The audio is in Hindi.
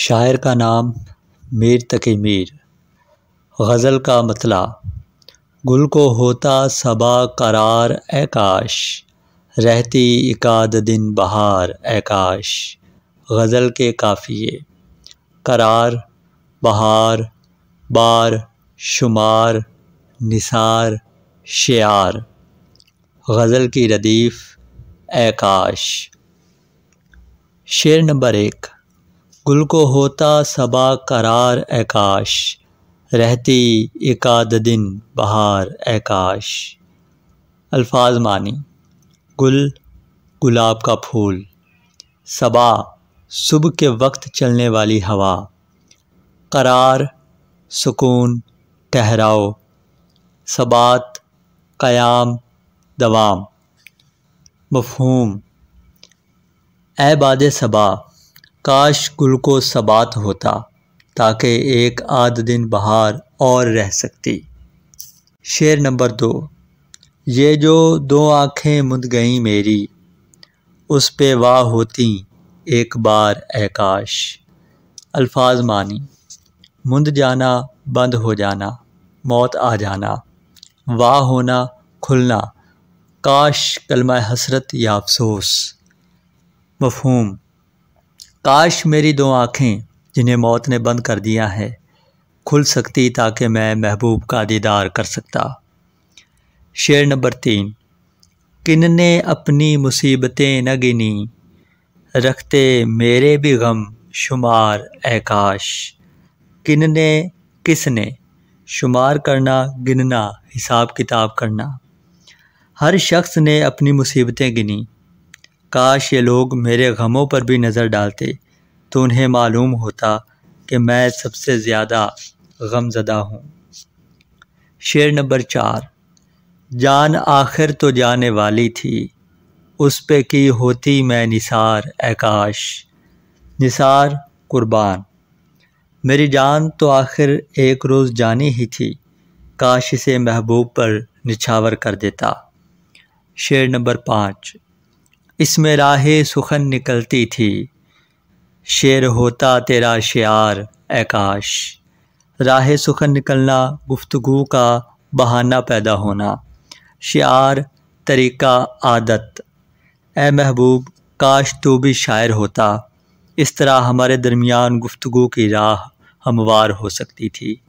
शायर का नाम मीर तकी मीर गज़ल का मतला गुल को होता सबा करार एकाश रहती इकाद दिन बहार एकाश गज़ल के काफ़िए करार बहार बार शुमार निसार शार गज़ल की रदीफ़ एकाश शेर नंबर एक गुल को होता सबा करार आकाश रहती एक दिन बहार आकाश अल्फाज मानी गुल गुलाब का फूल सबा सुबह के वक्त चलने वाली हवा करार सुकून ठहराओ सबात क़याम दवाम मफहूम ए बाद सबा काश गुल को सबात होता ताकि एक आध दिन बहार और रह सकती शेर नंबर दो ये जो दो आँखें मुंद गईं मेरी उस पे वाह होती एक बार आकाश अल्फाज मानी मुंद जाना बंद हो जाना मौत आ जाना वाह होना खुलना काश कलमा हसरत या अफसोस मफहूम काश मेरी दो आँखें जिन्हें मौत ने बंद कर दिया है खुल सकती ताकि मैं महबूब का दीदार कर सकता शेर नंबर तीन किन ने अपनी मुसीबतें न गिनी रखते मेरे भी गम शुमार आकाश किन ने किस ने शुमार करना गिनना हिसाब किताब करना हर शख्स ने अपनी मुसीबतें गिनी काश ये लोग मेरे गमों पर भी नज़र डालते तो उन्हें मालूम होता कि मैं सबसे ज़्यादा गमजदा हूँ शेर नंबर चार जान आखिर तो जाने वाली थी उस पे की होती मैं निसार आकाश निसार कुर्बान मेरी जान तो आखिर एक रोज़ जानी ही थी काश इसे महबूब पर निछावर कर देता शेर नंबर पाँच इसमें राह सुखन निकलती थी शेर होता तेरा शार आकाश राह सुखन निकलना गुफ्तगु का बहाना पैदा होना शार तरीका आदत ए महबूब काश तू भी शायर होता इस तरह हमारे दरमियान गुफ्तगु की राह हमवार हो सकती थी